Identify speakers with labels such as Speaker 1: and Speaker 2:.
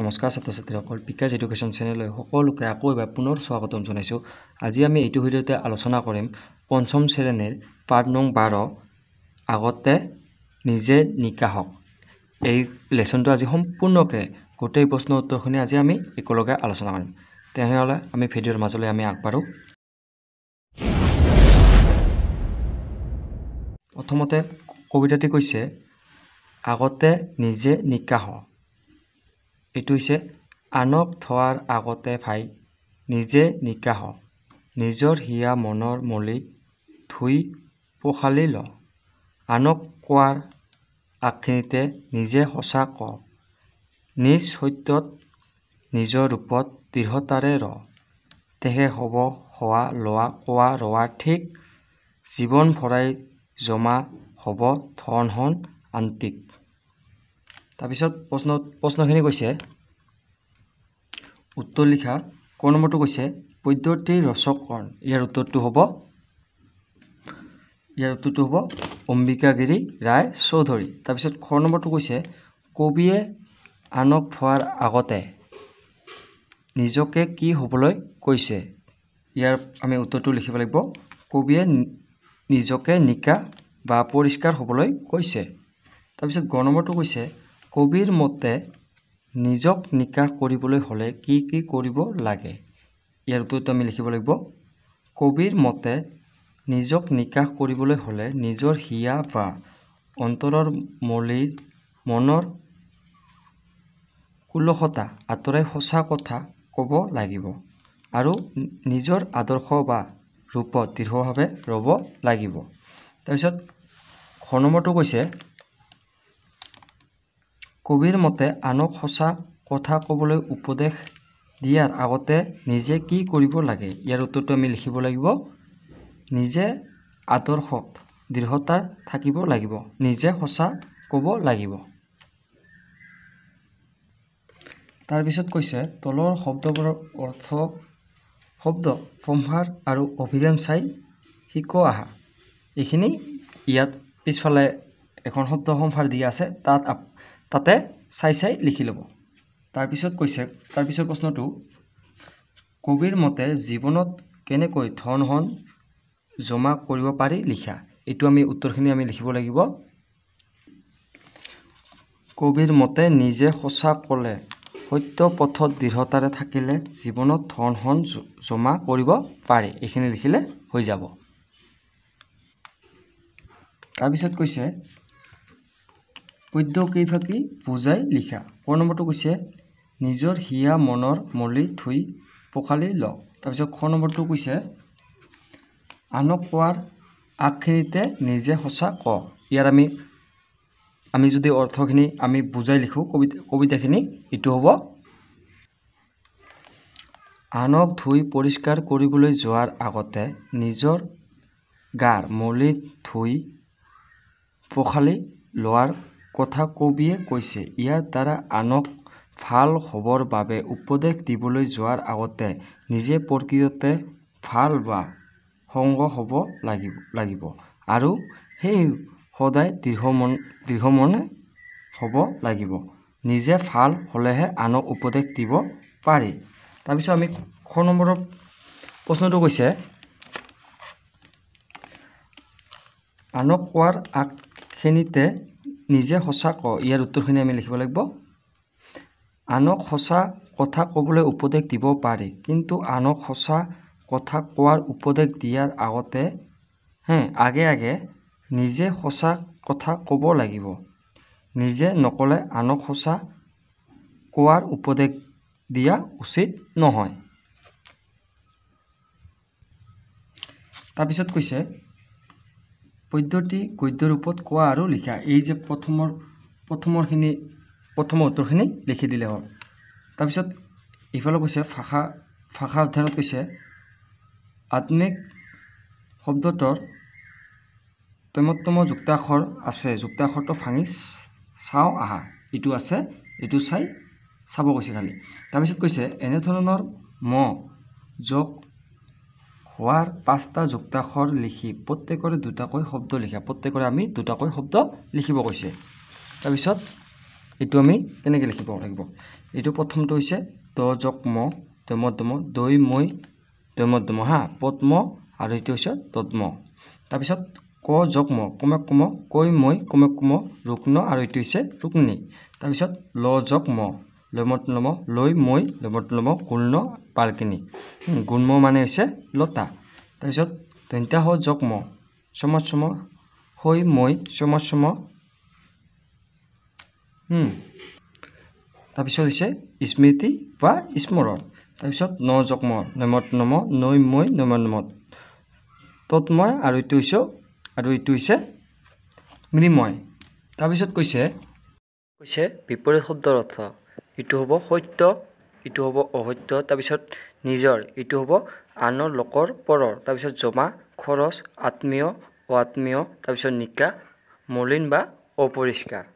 Speaker 1: নমস্কাৰ ছাত্ৰ ছাত্ৰীসকল বিকাশ এডুকেশ্যন চেনেললৈ সকলোকে আকৌ এবাৰ পুনৰ স্বাগতম জনাইছোঁ আজি আমি এইটো ভিডিঅ'তে আলোচনা কৰিম পঞ্চম শ্ৰেণীৰ পাৰ্ট নং বাৰ আগতে নিজে নিকাহক এই লেচনটো আজি সম্পূৰ্ণকৈ গোটেই প্ৰশ্ন উত্তৰখিনি আজি আমি একেলগে আলোচনা কৰিম তেনেহ'লে আমি ভিডিঅ'ৰ মাজলৈ আমি আগবাঢ়ো প্ৰথমতে কবিতাটি কৈছে আগতে নিজে নিকাহক এইটো হৈছে আনক থোৱাৰ আগতে ভাই নিজে নিকাহ নিজৰ হিয়া মনৰ মলি ধুই পখালি ল আনক কোৱাৰ আগখিনিতে নিজে সঁচা ক নিজ সত্যত নিজৰ ৰূপত দৃঢ়তাৰে ৰ তেহে হ'ব হোৱা লোৱা কোৱা ৰোৱা ঠিক জীৱন ভৰাই জমা হ'ব ধন হন আন্তিক তাৰপিছত প্ৰশ্ন প্ৰশ্নখিনি কৈছে উত্তৰ লিখা ক নম্বৰটো কৈছে পদ্ধতিৰ ৰচকৰণ ইয়াৰ উত্তৰটো হ'ব ইয়াৰ উত্তৰটো হ'ব অম্বিকাগিৰি ৰায় চৌধুৰী তাৰপিছত খ নম্বৰটো কৈছে কবিয়ে আনক থোৱাৰ আগতে নিজকে কি হ'বলৈ কৈছে ইয়াৰ আমি উত্তৰটো লিখিব লাগিব কবিয়ে নিজকে নিকা বা পৰিষ্কাৰ হ'বলৈ কৈছে তাৰপিছত গ নম্বৰটো কৈছে কবিৰ মতে নিজক নিকাহ কৰিবলৈ হ'লে কি কি কৰিব লাগে ইয়াৰ উত্তৰটো আমি লিখিব লাগিব কবিৰ মতে নিজক নিকাহ কৰিবলৈ হ'লে নিজৰ হিয়া বা অন্তৰৰ মলিৰ মনৰ কুলসতা আঁতৰাই সঁচা কথা ক'ব লাগিব আৰু নিজৰ আদৰ্শ বা ৰূপত দৃঢ়ভাৱে ৰ'ব লাগিব তাৰপিছত খ নম্বৰটো কৈছে কবিৰ মতে আনক সঁচা কথা ক'বলৈ উপদেশ দিয়াৰ আগতে নিজে কি কৰিব লাগে ইয়াৰ উত্তৰটো আমি লিখিব লাগিব নিজে আদৰ্শত দৃঢ়তা থাকিব লাগিব নিজে সঁচা ক'ব লাগিব তাৰপিছত কৈছে তলৰ শব্দবোৰৰ অৰ্থ শব্দ সম্ভাৰ আৰু অভিধান চাই শিক আহা এইখিনি ইয়াত পিছফালে এখন শব্দ সম্ভাৰ দি আছে তাত তাতে চাই চাই লিখি ল'ব তাৰপিছত কৈছে তাৰপিছৰ প্ৰশ্নটো কবিৰ মতে জীৱনত কেনেকৈ ধন হন জমা কৰিব পাৰি লিখা এইটো আমি উত্তৰখিনি আমি লিখিব লাগিব কবিৰ মতে নিজে সঁচা ক'লে সত্য পথত দৃঢ়তাৰে থাকিলে জীৱনত ধন হন জমা কৰিব পাৰি এইখিনি লিখিলে হৈ যাব তাৰপিছত কৈছে পদ্য কেইফাকি বুজাই লিখা ক নম্বৰটো কৈছে নিজৰ হিয়া মনৰ মলি থৈ পখালি ল তাৰপিছত খ নম্বৰটো কৈছে আনক কোৱাৰ আগখিনিতে নিজে সঁচা ক ইয়াৰ আমি আমি যদি অৰ্থখিনি আমি বুজাই লিখোঁ কবিতা কবিতাখিনি এইটো হ'ব আনক ধুই পৰিষ্কাৰ কৰিবলৈ যোৱাৰ আগতে নিজৰ গাৰ মলিত ধুই পখালি লোৱাৰ কথা কবিয়ে কৈছে ইয়াৰ দ্বাৰা আনক ভাল হ'বৰ বাবে উপদেশ দিবলৈ যোৱাৰ আগতে নিজে প্ৰকৃততে ভাল বা সংগ হ'ব লাগিব লাগিব আৰু সেই সদায় দৃঢ়মন দৃঢ়মনে হ'ব লাগিব নিজে ভাল হ'লেহে আনক উপদেশ দিব পাৰি তাৰপিছত আমি শ নম্বৰৰ প্ৰশ্নটো কৈছে আনক কোৱাৰ আগখিনিতে নিজে সঁচা ক ইয়াৰ উত্তৰখিনি আমি লিখিব লাগিব আনক সঁচা কথা ক'বলৈ উপদেশ দিব পাৰি কিন্তু আনক সঁচা কথা কোৱাৰ উপদেশ দিয়াৰ আগতে হে আগে আগে নিজে সঁচা কথা ক'ব লাগিব নিজে নক'লে আনক সঁচা কোৱাৰ উপদেশ দিয়া উচিত নহয় তাৰপিছত কৈছে পদ্যটি গদ্য ৰূপত কোৱা আৰু লিখা এই যে প্ৰথমৰ প্ৰথমৰখিনি প্ৰথম উত্তৰখিনি লিখি দিলে হ'ল তাৰপিছত ইফালে কৈছে ভাষা ভাষা অধ্যয়নত কৈছে আত্মিক শব্দটোৰ তমত্তম যুক্তাক্ষৰ আছে যুক্তাক্ষৰটো ভাঙি চাওঁ আহা এইটো আছে এইটো চাই চাব কৈছে খালি তাৰপিছত কৈছে এনেধৰণৰ ম যোগ হোৱাৰ পাঁচটা যুক্তাক্ষৰ লিখি প্ৰত্যেকৰে দুটাকৈ শব্দ লিখা প্ৰত্যেকৰে আমি দুটাকৈ শব্দ লিখিব কৈছে তাৰপিছত এইটো আমি কেনেকৈ লিখিব লাগিব এইটো প্ৰথমটো হৈছে দ যক ম দম দম দৈ মৈ দম দম হা পদ্ম আৰু এইটো হৈছে তদ্ম তাৰপিছত ক যক ম কমে কম কৈ মৈ কমে কম ৰুগ্ন আৰু এইটো হৈছে ৰুগ্নী তাৰপিছত ল যক ম লমত লম লৈ মই লমত লম কুৰ্ণ পালকিনি গুণ্ম মানে হৈছে লতা তাৰপিছত ধন্যা হ যগ্ম চম চম হৈ মই চম চম তাৰপিছত হৈছে স্মৃতি বা স্মৰণ তাৰপিছত ন যগ্ম নমত নম নৈ মৈ নমত তত মই আৰু এইটো হৈছে আৰু এইটো হৈছে মৃময় তাৰপিছত কৈছে কৈছে বিপৰীত শব্দৰ অৰ্থ ইটো হ'ব সত্য ইটো হ'ব অসত্য তাৰপিছত নিজৰ ইটো হ'ব আনৰ লোকৰ পৰৰ তাৰপিছত জমা খৰচ আত্মীয় অ আত্মীয় তাৰপিছত নিকা মলিন বা অপৰিষ্কাৰ